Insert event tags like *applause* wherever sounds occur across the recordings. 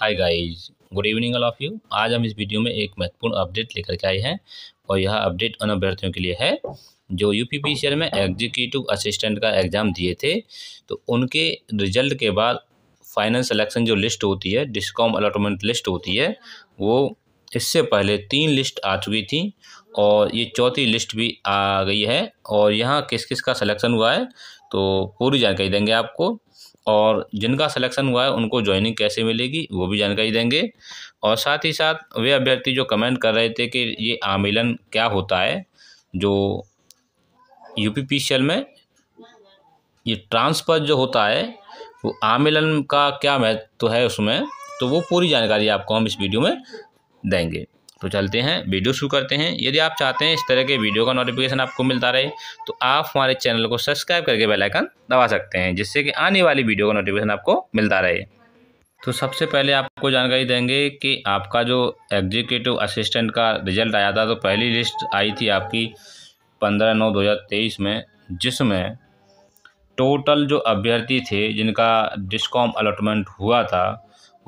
hi guys good evening all of you आज हम इस वीडियो में एक महत्वपूर्ण अपडेट लेकर के आए हैं और यह अपडेट उन अभ्यर्थियों के लिए है जो यू पी में एग्जीक्यूटिव असिस्टेंट का एग्ज़ाम दिए थे तो उनके रिजल्ट के बाद फाइनल सिलेक्शन जो लिस्ट होती है डिस्कॉम अलॉटमेंट लिस्ट होती है वो इससे पहले तीन लिस्ट आ चुकी थी और ये चौथी लिस्ट भी आ गई है और यहाँ किस किस का सिलेक्शन हुआ है तो पूरी जानकारी देंगे आपको और जिनका सिलेक्शन हुआ है उनको ज्वाइनिंग कैसे मिलेगी वो भी जानकारी देंगे और साथ ही साथ वे अभ्यर्थी जो कमेंट कर रहे थे कि ये आमिलन क्या होता है जो यू पी में ये ट्रांसफ़र जो होता है वो आमिलन का क्या महत्व तो है उसमें तो वो पूरी जानकारी आपको हम इस वीडियो में देंगे तो चलते हैं वीडियो शुरू करते हैं यदि आप चाहते हैं इस तरह के वीडियो का नोटिफिकेशन आपको मिलता रहे तो आप हमारे चैनल को सब्सक्राइब करके बेल आइकन दबा सकते हैं जिससे कि आने वाली वीडियो का नोटिफिकेशन आपको मिलता रहे तो सबसे पहले आपको जानकारी देंगे कि आपका जो एग्जीक्यूटिव असिस्टेंट का रिजल्ट आया था तो पहली लिस्ट आई थी आपकी पंद्रह नौ दो हज़ार तेईस में जिसमें टोटल जो अभ्यर्थी थे जिनका डिस्कॉम अलॉटमेंट हुआ था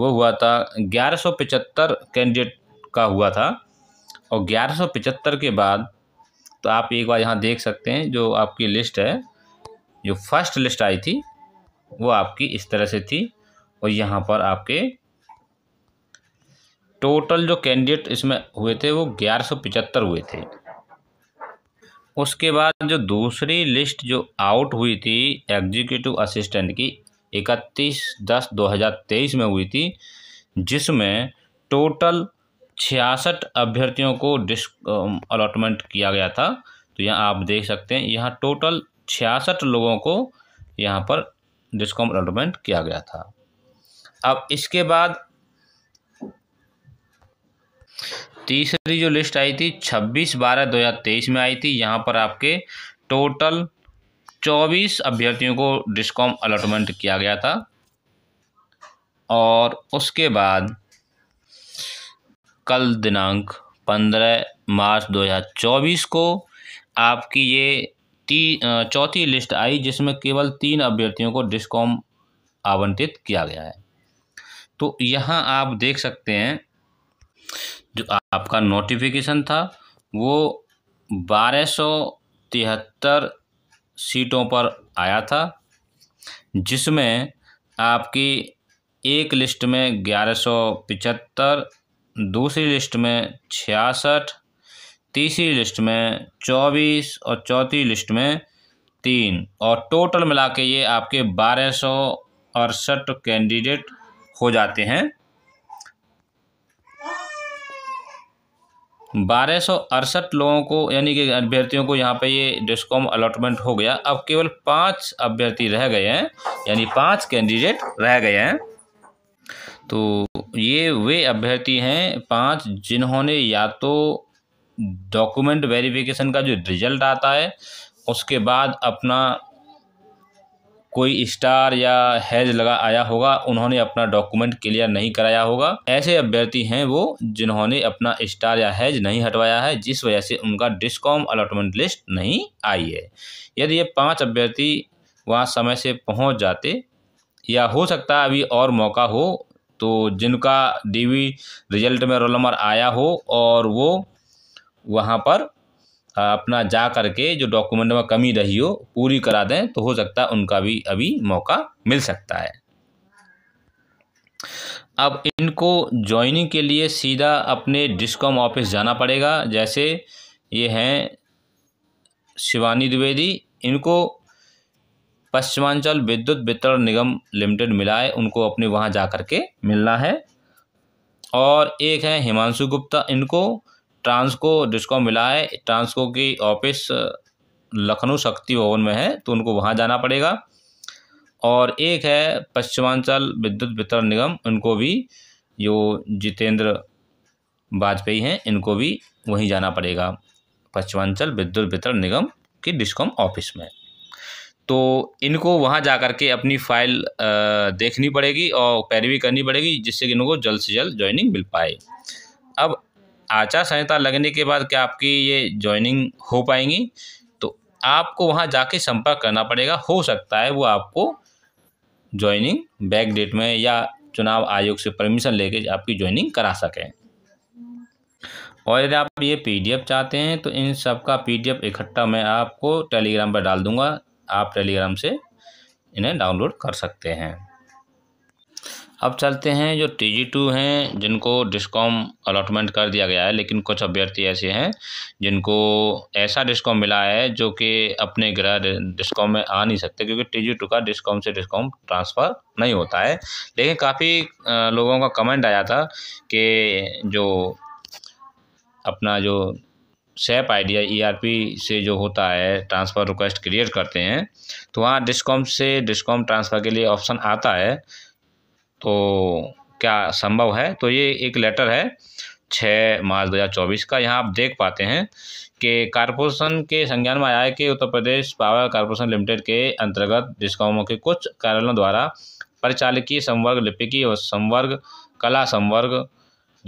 वो हुआ था ग्यारह सौ पचहत्तर कैंडिडेट का हुआ था और ग्यारह के बाद तो आप एक बार यहाँ देख सकते हैं जो आपकी लिस्ट है जो फर्स्ट लिस्ट आई थी वो आपकी इस तरह से थी और यहाँ पर आपके टोटल जो कैंडिडेट इसमें हुए थे वो ग्यारह हुए थे उसके बाद जो दूसरी लिस्ट जो आउट हुई थी एग्जीक्यूटिव असिस्टेंट की 31 दस 2023 में हुई थी जिसमें टोटल छियासठ अभ्यर्थियों को डिस्क अलॉटमेंट किया गया था तो यहाँ आप देख सकते हैं यहाँ टोटल छियासठ लोगों को यहाँ पर डिस्काउंट अलॉटमेंट किया गया था अब इसके बाद तीसरी जो लिस्ट आई थी छब्बीस बारह दो हजार तेईस में आई थी यहाँ पर आपके टोटल चौबीस अभ्यर्थियों को डिस्कॉम अलॉटमेंट किया गया था और उसके बाद कल दिनांक पंद्रह मार्च दो हज़ार चौबीस को आपकी ये तीन चौथी लिस्ट आई जिसमें केवल तीन अभ्यर्थियों को डिस्कॉम आवंटित किया गया है तो यहाँ आप देख सकते हैं जो आपका नोटिफिकेशन था वो बारह सौ तिहत्तर सीटों पर आया था जिसमें आपकी एक लिस्ट में ग्यारह सौ पिचहत्तर दूसरी लिस्ट में छियासठ तीसरी लिस्ट में चौबीस और चौथी लिस्ट में तीन और टोटल मिला के ये आपके बारह सौ अड़सठ कैंडिडेट हो जाते हैं बारह सौ अड़सठ लोगों को यानी कि अभ्यर्थियों को यहाँ पे ये डिस्कॉम अलॉटमेंट हो गया अब केवल पांच अभ्यर्थी रह गए हैं यानी पांच कैंडिडेट रह गए हैं तो ये वे अभ्यर्थी हैं पाँच जिन्होंने या तो डॉक्यूमेंट वेरिफिकेशन का जो रिजल्ट आता है उसके बाद अपना कोई स्टार या हैज लगा आया होगा उन्होंने अपना डॉक्यूमेंट क्लियर नहीं कराया होगा ऐसे अभ्यर्थी हैं वो जिन्होंने अपना स्टार या हैज नहीं हटवाया है जिस वजह से उनका डिस्कॉम अलॉटमेंट लिस्ट नहीं आई है यदि ये पांच अभ्यर्थी वहाँ समय से पहुँच जाते या हो सकता है अभी और मौका हो तो जिनका डीवी रिजल्ट में रोल नंबर आया हो और वो वहाँ पर अपना जा करके जो डॉक्यूमेंट में कमी रही हो पूरी करा दें तो हो सकता है उनका भी अभी मौका मिल सकता है अब इनको जॉइनिंग के लिए सीधा अपने डिस्कॉम ऑफिस जाना पड़ेगा जैसे ये हैं शिवानी द्विवेदी इनको पश्चिमांचल विद्युत वितरण निगम लिमिटेड मिला है उनको अपने वहाँ जा कर के मिलना है और एक है हिमांशु गुप्ता इनको ट्रांसको डिस्कॉम मिला है ट्रांसको की ऑफिस लखनऊ शक्ति भवन में है तो उनको वहाँ जाना पड़ेगा और एक है पश्चिमांचल विद्युत वितरण निगम उनको भी जो जितेंद्र वाजपेयी हैं इनको भी वहीं जाना पड़ेगा पश्चिमांचल विद्युत वितरण निगम की डिस्कॉम ऑफिस में तो इनको वहाँ जा कर के अपनी फ़ाइल देखनी पड़ेगी और पैरवी करनी पड़ेगी जिससे कि इनको जल्द से जल्द ज्वाइनिंग मिल पाए अब आचार संहिता लगने के बाद क्या आपकी ये ज्वाइनिंग हो पाएंगी तो आपको वहाँ जाके संपर्क करना पड़ेगा हो सकता है वो आपको ज्वाइनिंग बैक डेट में या चुनाव आयोग से परमिशन लेके आपकी ज्वाइनिंग करा सकें और यदि आप ये पीडीएफ चाहते हैं तो इन सब का पीडीएफ इकट्ठा मैं आपको टेलीग्राम पर डाल दूंगा आप टेलीग्राम से इन्हें डाउनलोड कर सकते हैं अब चलते हैं जो टी जी टू हैं जिनको डिस्कॉम अलॉटमेंट कर दिया गया है लेकिन कुछ अभ्यर्थी ऐसे हैं जिनको ऐसा डिस्कॉम मिला है जो कि अपने ग्रह डिस्कॉम में आ नहीं सकते क्योंकि टी जी टू का डिस्कॉम से डिस्कॉम ट्रांसफ़र नहीं होता है लेकिन काफ़ी लोगों का कमेंट आया था कि जो अपना जो सेप आईडिया ईआरपी से जो होता है ट्रांसफ़र रिक्वेस्ट क्रिएट करते हैं तो वहाँ डिस्कॉम से डिस्कॉम ट्रांसफ़र के लिए ऑप्शन आता है तो क्या संभव है तो ये एक लेटर है छः मार्च चौबीस का यहाँ आप देख पाते हैं कि कारपोरेशन के संज्ञान में आया है कि Uttar Pradesh power corporation limited के अंतर्गत डिस्कॉमों के कुछ कार्यालयों द्वारा परिचालकीय संवर्ग लिपिकी और संवर्ग कला संवर्ग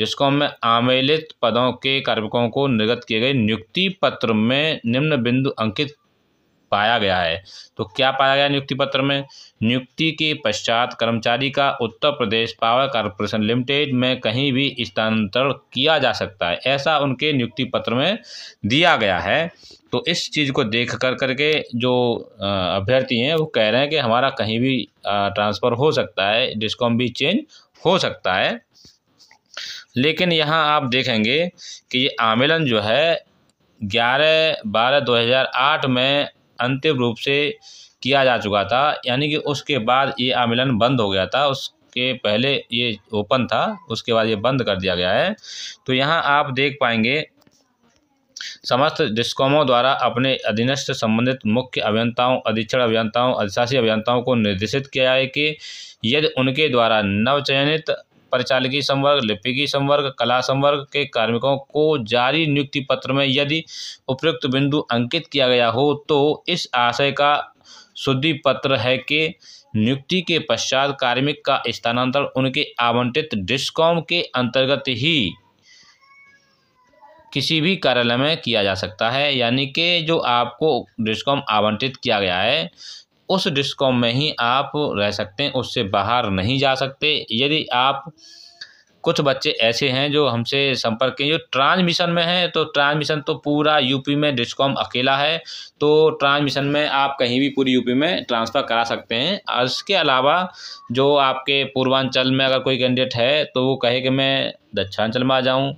जिसको हमें आमेलित पदों के कार्मिकों को निर्गत किए गए नियुक्ति पत्र में निम्न बिंदु अंकित पाया गया है तो क्या पाया गया नियुक्ति पत्र में नियुक्ति के पश्चात कर्मचारी का Uttar Pradesh power corporation limited में कहीं भी स्थानांतरण किया जा सकता है ऐसा उनके नियुक्ति पत्र में दिया गया है तो इस चीज़ को देख कर करके जो अभ्यर्थी हैं वो कह रहे हैं कि हमारा कहीं भी ट्रांसफ़र हो सकता है डिस्कॉम भी चेंज हो सकता है लेकिन यहाँ आप देखेंगे कि ये आमेलन जो है ग्यारह बारह दो हज़ार आठ में अंतिम रूप से किया जा चुका था यानी कि उसके बाद ये आमेलन बंद हो गया था उसके पहले ये ओपन था उसके बाद ये बंद कर दिया गया है तो यहाँ आप देख पाएंगे समस्त डिस्कॉमों द्वारा अपने अधीनस्थ संबंधित मुख्य अभियंताओं अधीक्षण अभियंताओं अधिशासी अभियंताओं को निर्देशित किया है कि यदि उनके द्वारा नवचयनित परिचालकीय संवर्ग लिपिकी संवर्ग कला संवर्ग के कार्मिकों को जारी नियुक्ति पत्र में यदि उपयुक्त बिंदु अंकित किया गया हो तो इस आशय का शुद्धि पत्र है कि नियुक्ति के पश्चात कार्मिक का स्थानांतरण उनके आवंटित डिस्कॉम के अंतर्गत ही किसी भी कार्यालय में किया जा सकता है यानी कि जो आपको डिस्कॉम आवंटित किया गया है उस डिस्कॉम में ही आप रह सकते हैं उससे बाहर नहीं जा सकते यदि आप कुछ बच्चे ऐसे हैं जो हमसे संपर्क किए जो ट्रांसमिशन में हैं तो ट्रांसमिशन तो पूरा यूपी में डिस्कॉम अकेला है तो ट्रांसमिशन में आप कहीं भी पूरी यूपी में ट्रांसफ़र करा सकते हैं इसके अलावा जो आपके पूर्वांचल में अगर कोई कैंडिडेट है तो वो कहे कि मैं दक्षिणांचल में आ जाऊँ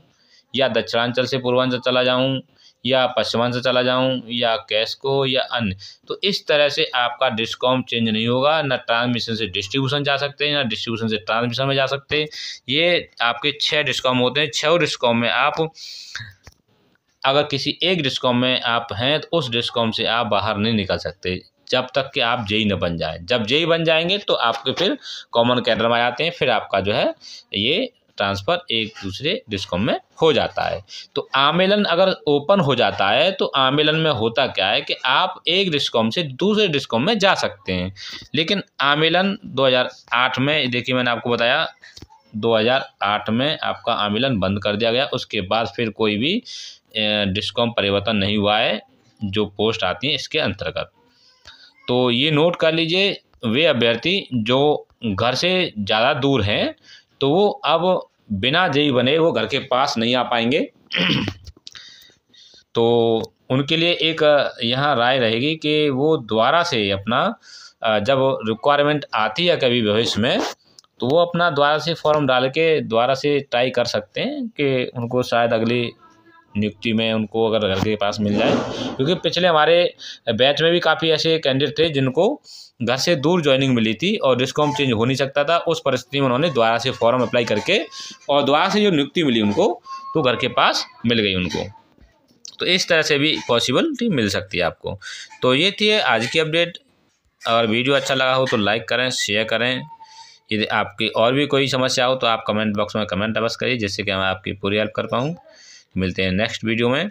या दक्षिणांचल से पूर्वांचल चला जाऊँ या पचपन से चला जाऊं या कैश को या अन्य तो इस तरह से आपका डिस्कॉम चेंज नहीं होगा ना ट्रांसमिशन से डिस्ट्रीब्यूशन जा सकते हैं ना डिस्ट्रीब्यूशन से ट्रांसमिशन में जा सकते हैं ये आपके छः डिस्कॉम होते हैं छः डिस्कॉम में आप अगर किसी एक डिस्कॉम में आप हैं तो उस डिस्कॉम से आप बाहर नहीं निकल सकते जब तक कि आप जेई न बन जाए जब जेई बन जाएंगे तो आपके फिर कॉमन कैडर में आ जाते हैं फिर आपका जो है ये ट्रांसफ़र एक दूसरे डिस्कॉम में हो जाता है तो आमेलन अगर ओपन हो जाता है तो आमेलन में होता क्या है कि आप एक डिस्कॉम से दूसरे डिस्कॉम में जा सकते हैं लेकिन आमेलन 2008 में देखिए मैंने आपको बताया 2008 में आपका आमेलन बंद कर दिया गया उसके बाद फिर कोई भी डिस्कॉम परिवर्तन नहीं हुआ है जो पोस्ट आती है इसके अंतर्गत तो ये नोट कर लीजिए वे अभ्यर्थी जो घर से ज़्यादा दूर हैं तो वो अब बिना जेई बने वो घर के पास नहीं आ पाएंगे *clears throat* तो उनके लिए एक यहाँ राय रहेगी कि वो द्वारा से अपना जब रिक्वायरमेंट आती है कभी भविष्य में तो वो अपना द्वारा से फॉर्म डाल के द्वारा से ट्राई कर सकते हैं कि उनको शायद अगली नियुक्ति में उनको अगर घर के पास मिल जाए क्योंकि पिछले हमारे बैच में भी काफ़ी ऐसे कैंडिडेट थे जिनको घर से दूर ज्वाइनिंग मिली थी और डिस्कॉम चेंज हो नहीं सकता था उस परिस्थिति में उन्होंने दोबारा से फॉर्म अप्लाई करके और दोबारा से जो नियुक्ति मिली उनको तो घर के पास मिल गई उनको तो इस तरह से भी पॉसिबिलिटी मिल सकती है आपको तो ये थी आज की अपडेट अगर वीडियो अच्छा लगा हो तो लाइक करें शेयर करें यदि आपकी और भी कोई समस्या हो तो आप कमेंट बॉक्स में कमेंट अवश्य करिए जिससे कि मैं आपकी पूरी हेल्प कर पाऊँ मिलते हैं नेक्स्ट वीडियो में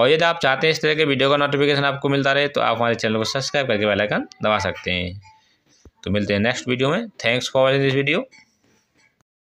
और यदि आप चाहते हैं इस तरह के वीडियो का नोटिफिकेशन आपको मिलता रहे तो आप हमारे चैनल को सब्सक्राइब करके बेल आइकन दबा सकते हैं तो मिलते हैं नेक्स्ट वीडियो में thanks for watching this video